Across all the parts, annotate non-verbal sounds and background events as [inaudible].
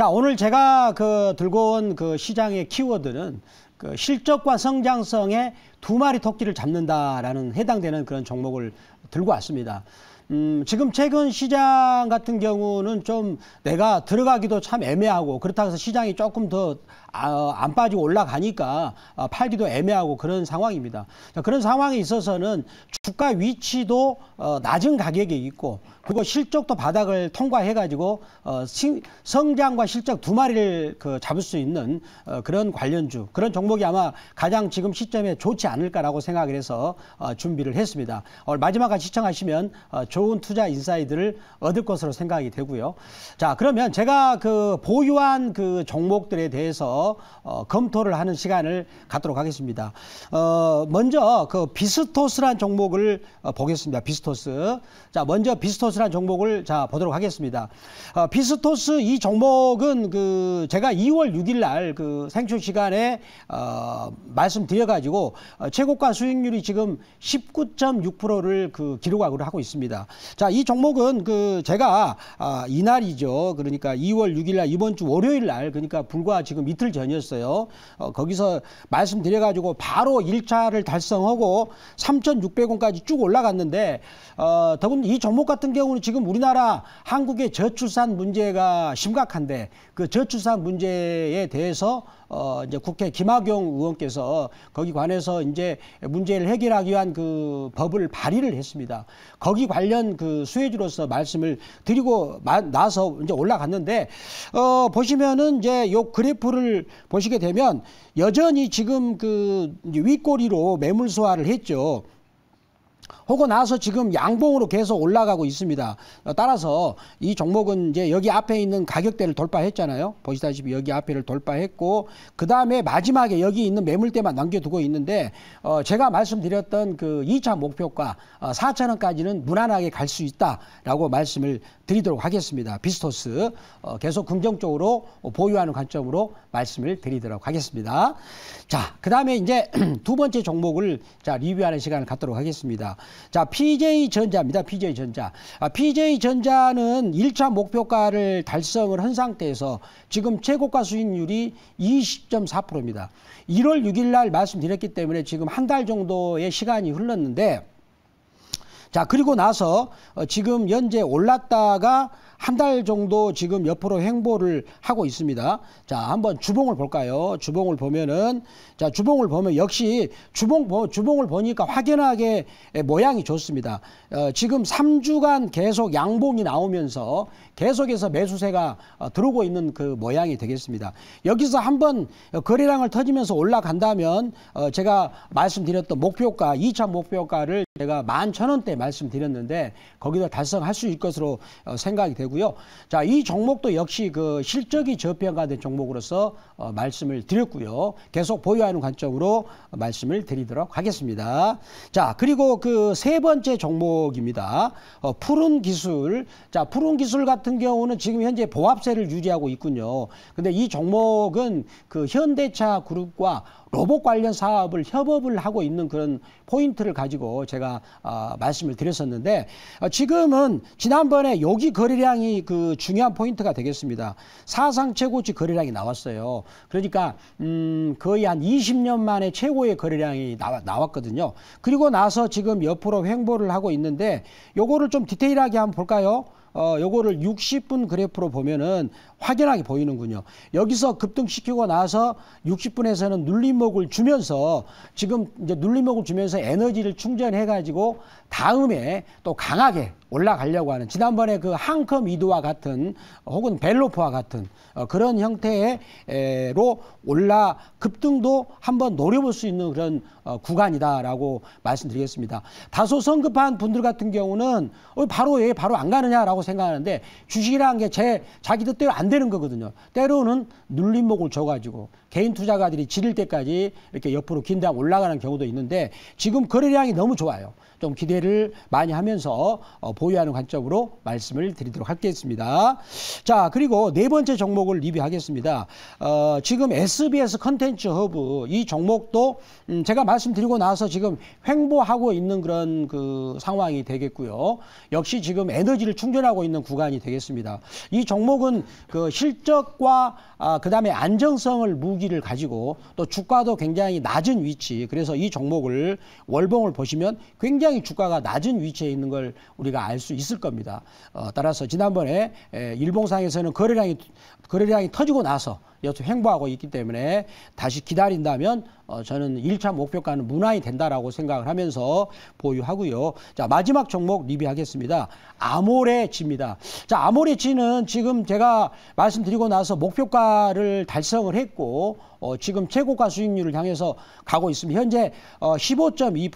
자, 오늘 제가 그 들고 온 그 시장의 키워드는 그 실적과 성장성의 두 마리 토끼를 잡는다라는 해당되는 그런 종목을 들고 왔습니다. 음, 지금 최근 시장 같은 경우는 좀 내가 들어가기도 참 애매하고 그렇다고 해서 시장이 조금 더안 아, 빠지고 올라가니까 아, 팔기도 애매하고 그런 상황입니다. 그런 상황에 있어서는 주가 위치도 어, 낮은 가격에 있고 그리고 실적도 바닥을 통과해가지고 어, 성장과 실적 두 마리를 그 잡을 수 있는 어, 그런 관련주 그런 종목이 아마 가장 지금 시점에 좋지 않을까라고 생각을 해서 준비를 했습니다. 오늘 마지막까지 시청하시면 어, 좋. 좋은 투자 인사이드를 얻을 것으로 생각이 되고요. 자, 그러면 제가 그 보유한 그 종목들에 대해서 어, 검토를 하는 시간을 갖도록 하겠습니다. 어, 먼저 그 비스토스란 종목을 어, 보겠습니다. 비스토스. 자, 먼저 비스토스란 종목을 자, 보도록 하겠습니다. 어, 비스토스 이 종목은 그 제가 2월 6일 날 그 생초 시간에 어, 말씀드려 가지고 어, 최고가 수익률이 지금 19.6%를 그 기록하고 하고 있습니다. 자, 이 종목은 그 제가 아, 이날이죠. 그러니까 2월 6일 날 이번 주 월요일 날 그러니까 불과 지금 이틀 전이었어요. 어, 거기서 말씀드려 가지고 바로 1차를 달성하고 3,600원까지 쭉 올라갔는데 어, 더군 이 종목 같은 경우는 지금 우리나라 한국의 저출산 문제가 심각한데 그 저출산 문제에 대해서 어 이제 국회 김학용 의원께서 거기 관해서 이제 문제를 해결하기 위한 그 법을 발의를 했습니다. 거기 관련 그 수혜주로서 말씀을 드리고 나서 이제 올라갔는데 어 보시면은 이제 요 그래프를 보시게 되면 여전히 지금 그 윗꼬리로 매물 소화를 했죠. 하고 나서 지금 양봉으로 계속 올라가고 있습니다. 따라서 이 종목은 이제 여기 앞에 있는 가격대를 돌파했잖아요. 보시다시피 여기 앞에를 돌파했고 그 다음에 마지막에 여기 있는 매물대만 남겨두고 있는데 어 제가 말씀드렸던 그 2차 목표가 4천 어, 원까지는 무난하게 갈 수 있다라고 말씀을 드리도록 하겠습니다. 비스토스 어 계속 긍정적으로 보유하는 관점으로 말씀을 드리도록 하겠습니다. 자, 그 다음에 이제 [clears throat] 두 번째 종목을 자 리뷰하는 시간을 갖도록 하겠습니다. 자, PJ전자입니다. PJ전자. 아, PJ전자는 1차 목표가를 달성을 한 상태에서 지금 최고가 수익률이 20.4%입니다. 1월 6일 날 말씀드렸기 때문에 지금 한 달 정도의 시간이 흘렀는데 자, 그리고 나서 어, 지금 현재 올랐다가 한달 정도 지금 옆으로 행보를 하고 있습니다. 자, 한번 주봉을 볼까요? 주봉을 보면은 자, 주봉을 보면 역시 주봉 주봉을 보니까 확연하게 예, 모양이 좋습니다. 어, 지금 3주간 계속 양봉이 나오면서 계속해서 매수세가 어, 들어오고 있는 그 모양이 되겠습니다. 여기서 한번 어, 거래량을 터지면서 올라간다면 어, 제가 말씀드렸던 목표가 2차 목표가를 제가 11,000원대 말씀드렸는데 거기서 달성할 수 있을 것으로 어, 생각이 되고 되고요. 자, 이 종목도 역시 그 실적이 저평가된 종목으로서 어, 말씀을 드렸고요. 계속 보유하는 관점으로 말씀을 드리도록 하겠습니다. 자, 그리고 그 세 번째 종목입니다. 어, 푸른 기술. 자, 푸른 기술 같은 경우는 지금 현재 보합세를 유지하고 있군요. 근데 이 종목은 그 현대차 그룹과 로봇 관련 사업을 협업을 하고 있는 그런 포인트를 가지고 제가 어, 말씀을 드렸었는데 어, 지금은 지난번에 여기 거래량 굉장히 그 중요한 포인트가 되겠습니다. 사상 최고치 거래량이 나왔어요. 그러니까 음 거의 한 20년 만에 최고의 거래량이 나와, 나왔거든요. 그리고 나서 지금 옆으로 횡보를 하고 있는데 요거를 좀 디테일하게 한번 볼까요? 어, 요거를 60분 그래프로 보면은 확연하게 보이는군요. 여기서 급등시키고 나서 60분에서는 눌림목을 주면서 지금 이제 눌림목을 주면서 에너지를 충전해가지고 다음에 또 강하게 올라가려고 하는 지난번에 그한컴 이도와 같은 혹은 벨로프와 같은 어, 그런 형태로 올라 급등도 한번 노려볼 수 있는 그런 어, 구간이다라고 말씀드리겠습니다. 다소 성급한 분들 같은 경우는 어, 바로 예, 바로 안 가느냐라고 좋다고 생각하는데 주식이라는 게 제 자기 도때로안 되는 거거든요. 때로는 눌림목을 줘가지고 개인 투자가들이 지를 때까지 이렇게 옆으로 긴다 올라가는 경우도 있는데 지금 거래량이 너무 좋아요. 좀 기대를 많이 하면서 어, 보유하는 관점으로 말씀을 드리도록 하겠습니다. 자 그리고 네 번째 종목을 리뷰하겠습니다. 어, 지금 SBS 컨텐츠 허브 이 종목도 음, 제가 말씀드리고 나서 지금 횡보하고 있는 그런 그 상황이 되겠고요. 역시 지금 에너지를 충전하고 상승하고 있는 구간이 되겠습니다. 이 종목은 그 실적과 아, 그다음에 안정성을 무기를 가지고 또 주가도 굉장히 낮은 위치. 그래서 이 종목을 월봉을 보시면 굉장히 주가가 낮은 위치에 있는 걸 우리가 알 수 있을 겁니다. 어, 따라서 지난번에 에, 일봉상에서는 거래량이 거래량이 터지고 나서 여수 횡보하고 있기 때문에 다시 기다린다면 어, 저는 일차 목표가는 문화이 된다라고 생각을 하면서 보유하고요. 자, 마지막 종목 리뷰하겠습니다. 아모레치입니다. 자, 아모레치는 지금 제가 말씀드리고 나서 목표가를 달성을 했고 어, 지금 최고가 수익률을 향해서 가고 있습니다. 현재 어, 15.2%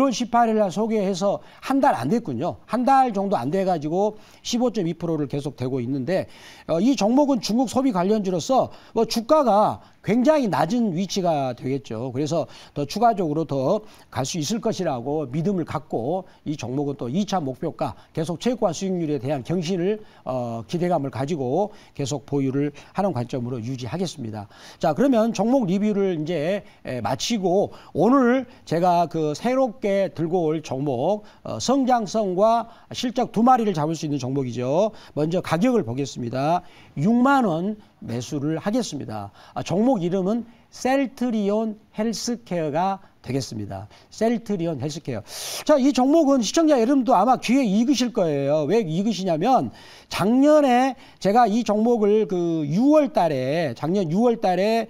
1월 18일 날 소개해서 한 달 안 됐군요. 한 달 정도 안 돼 가지고 15.2%를 계속 되고 있는데 어, 이 종목은 중국 소비 관련주로서 뭐 주가가 굉장히 낮은 위치가 되겠죠. 그래서 더 추가적으로 더 갈 수 있을 것이라고 믿음을 갖고 이 종목은 또 2차 목표가 계속 최고한 수익률에 대한 경신을 어, 기대감을 가지고 계속 보유를 하는 관점으로 유지하겠습니다. 자, 그러면 종목 리뷰를 이제 마치고 오늘 제가 그 새롭게 들고 올 종목 어, 성장성과 실적 두 마리를 잡을 수 있는 종목이죠. 먼저 가격을 보겠습니다. 6만 원 매수를 하겠습니다. 아, 종목 종목 이름은 셀트리온 헬스케어가 되겠습니다. 셀트리온 헬스케어. 자, 이 종목은 시청자 여러분도 아마 귀에 익으실 거예요. 왜 익으시냐면 작년에 제가 이 종목을 그 6월 달에 작년 6월 달에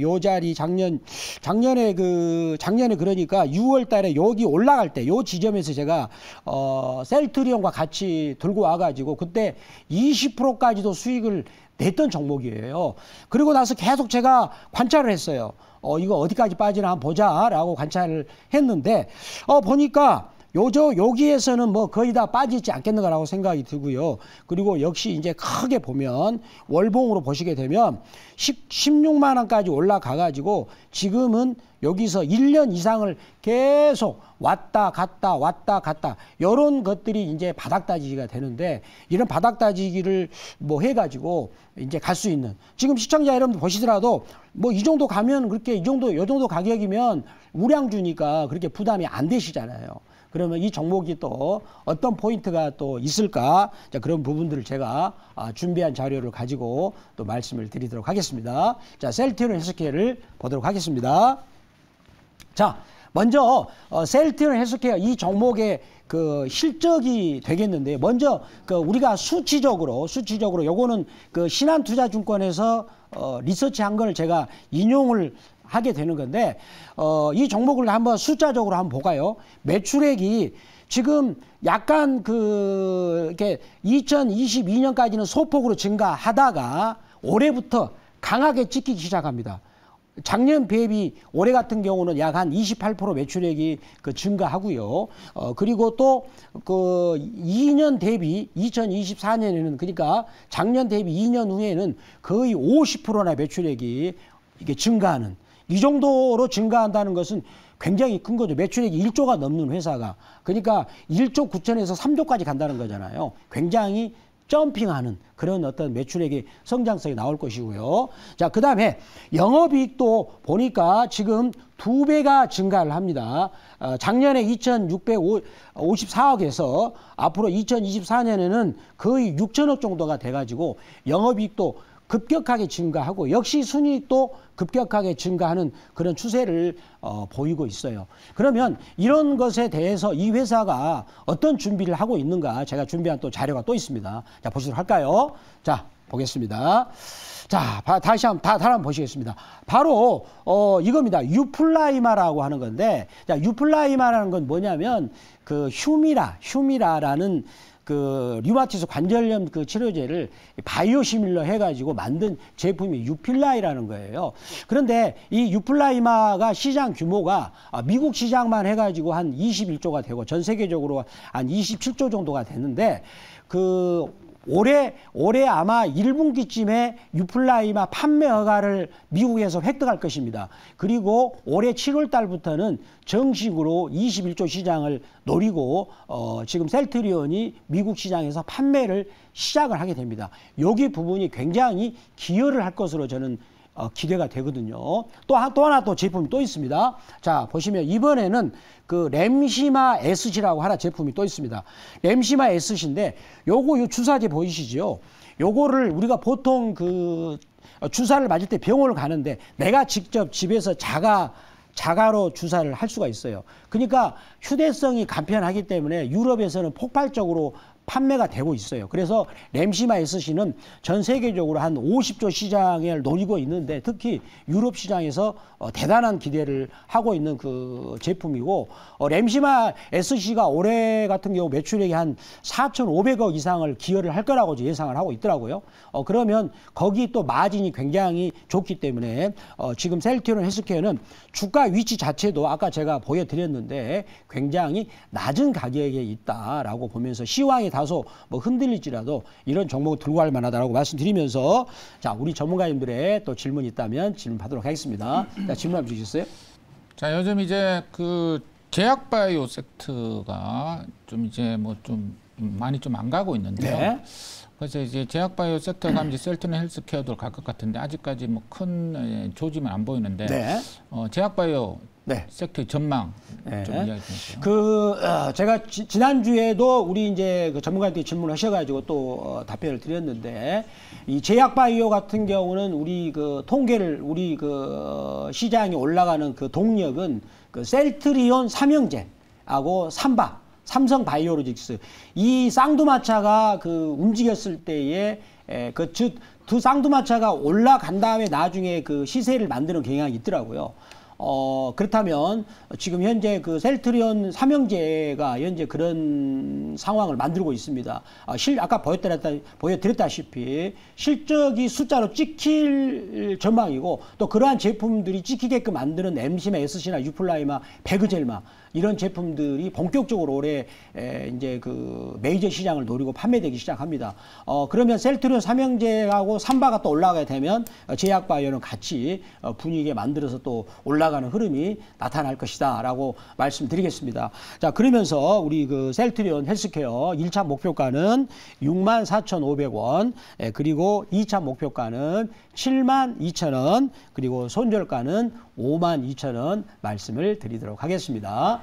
요 자리 작년 작년에 그 작년에 그러니까 6월 달에 여기 올라갈 때 요 지점에서 제가 어 셀트리온과 같이 들고 와 가지고 그때 20%까지도 수익을 냈던 종목이에요. 그리고 나서 계속 제가 관찰을 했어요. 어, 이거 어디까지 빠지나 한번 보자라고 관찰을 했는데, 어, 보니까 요저 여기에서는 뭐 거의 다 빠지지 않겠는가라고 생각이 들고요. 그리고 역시 이제 크게 보면 월봉으로 보시게 되면 16만 원까지 올라가 가지고 지금은 여기서 1년 이상을 계속 왔다 갔다 왔다 갔다 이런 것들이 이제 바닥 다지기가 되는데 이런 바닥 다지기를 뭐 해가지고 이제 갈 수 있는 지금 시청자 여러분들 보시더라도 뭐 이 정도 가면 그렇게 이 정도 요 정도 가격이면 우량주니까 그렇게 부담이 안 되시잖아요. 그러면 이 종목이 또 어떤 포인트가 또 있을까? 자, 그런 부분들을 제가 아, 준비한 자료를 가지고 또 말씀을 드리도록 하겠습니다. 자, 셀티온 헬스케어를 보도록 하겠습니다. 자, 먼저 어, 셀트를 해석해야 이 종목의 그 실적이 되겠는데 먼저 그 우리가 수치적으로 수치적으로 요거는 그 신한투자증권에서 어, 리서치한 걸 제가 인용을 하게 되는 건데 어, 이 종목을 한번 숫자적으로 한번 보까요 매출액이 지금 약간 그 이렇게 2022년까지는 소폭으로 증가하다가 올해부터 강하게 찍기 시작합니다. 작년 대비 올해 같은 경우는 약 한 28% 매출액이 그 증가하고요. 어 그리고 또 그 2년 대비 2024년에는 그러니까 작년 대비 2년 후에는 거의 50%나 매출액이 이게 증가하는 이 정도로 증가한다는 것은 굉장히 큰 거죠. 매출액이 1조가 넘는 회사가. 그러니까 1조 9천에서 3조까지 간다는 거잖아요. 굉장히 점핑하는 그런 어떤 매출액이 성장성이 나올 것이고요. 자, 그 다음에 영업이익도 보니까 지금 두 배가 증가를 합니다. 어, 작년에 2,654억에서 앞으로 2024년에는 거의 6천억 정도가 돼가지고 영업이익도 급격하게 증가하고 역시 순이익도 급격하게 증가하는 그런 추세를 어, 보이고 있어요. 그러면 이런 것에 대해서 이 회사가 어떤 준비를 하고 있는가 제가 준비한 또 자료가 또 있습니다. 자 보시도록 할까요? 자 보겠습니다. 자, 다시 한번 다, 다시 보시겠습니다. 바로 어 이겁니다. 유플라이마라고 하는 건데, 자, 유플라이마라는 건 뭐냐면 그 휴미라, 휴미라라는 그 류마티스 관절염 그 치료제를 바이오 시밀러 해가지고 만든 제품이 유필라이라는 거예요. 그런데 이 유플라이마가 시장 규모가 아, 미국 시장만 해가지고 한 21조가 되고 전 세계적으로 한 27조 정도가 되는데 그 올해 올해 아마 1분기쯤에 유플라이마 판매 허가를 미국에서 획득할 것입니다. 그리고 올해 7월 달부터는 정식으로 21조 시장을 노리고 어, 지금 셀트리온이 미국 시장에서 판매를 시작을 하게 됩니다. 여기 부분이 굉장히 기여를 할 것으로 저는 어, 기대가 되거든요. 또, 또 하나 또 제품이 또 있습니다. 자, 보시면 이번에는 그 램시마 SC라고 하나 제품이 또 있습니다. 램시마 SC인데 요거 요 주사제 보이시죠? 요거를 우리가 보통 그 주사를 맞을 때 병원을 가는데 내가 직접 집에서 자가 자가로 주사를 할 수가 있어요. 그러니까 휴대성이 간편하기 때문에 유럽에서는 폭발적으로 판매가 되고 있어요. 그래서 램시마 SC는 전 세계적으로 한 50조 시장을 노리고 있는데 특히 유럽 시장에서 어, 대단한 기대를 하고 있는 그 제품이고 어, 램시마 SC가 올해 같은 경우 매출액이 한 4,500억 이상을 기여를 할 거라고 예상을 하고 있더라고요. 어, 그러면 거기 또 마진이 굉장히 좋기 때문에 어, 지금 셀티오는 헬스케어는 주가 위치 자체도 아까 제가 보여드렸는데 굉장히 낮은 가격에 있다라고 보면서 시황이 다 다소 뭐 흔들릴지라도 이런 종목을 들고 갈 만하다라고 말씀드리면서 자 우리 전문가님들의 또 질문 이 있다면 질문 받도록 하겠습니다. 자 질문 한번 주시겠어요자 요즘 이제 그 제약 바이오 섹트가 좀 이제 뭐 좀 많이 좀 안 가고 있는데요. 네. 그래서 이제 제약 바이오 섹터 가면 이제 셀트나 헬스케어도 갈 것 같은데 아직까지 뭐큰 예, 조짐은 안 보이는데 네. 어, 제약 바이오 네. 섹터 전망 네. 좀 이야기 좀. 그 어, 제가 지, 지난주에도 우리 이제 그 전문가한테 질문을 하셔가지고 또 어, 답변을 드렸는데 이 제약바이오 같은 경우는 우리 그 통계를 우리 그 어, 시장이 올라가는 그 동력은 그 셀트리온 삼형제하고 삼바 삼성 바이오로직스 이 쌍두마차가 그 움직였을 때에 그 즉 두 쌍두마차가 올라간 다음에 나중에 그 시세를 만드는 경향이 있더라고요. 어, 그렇다면 지금 현재 그 셀트리온 삼형제가 현재 그런 상황을 만들고 있습니다. 아, 실, 아까 보여드렸다, 보여드렸다시피 실적이 숫자로 찍힐 전망이고 또 그러한 제품들이 찍히게끔 만드는 엠시나 에스시나 유플라이마, 베그젤마 이런 제품들이 본격적으로 올해 에, 이제 그 메이저 시장을 노리고 판매되기 시작합니다. 어, 그러면 셀트리온 삼형제하고 삼바가 또 올라가게 되면 어, 제약바이오는 같이 어, 분위기에 만들어서 또 올라가는 흐름이 나타날 것이다라고 말씀드리겠습니다. 자 그러면서 우리 그 셀트리온 헬스케어 1차 목표가는 64,500원 예, 그리고 2차 목표가는 7 2 0 0원 그리고 손절가는 5 2 0 0원 말씀을 드리도록 하겠습니다.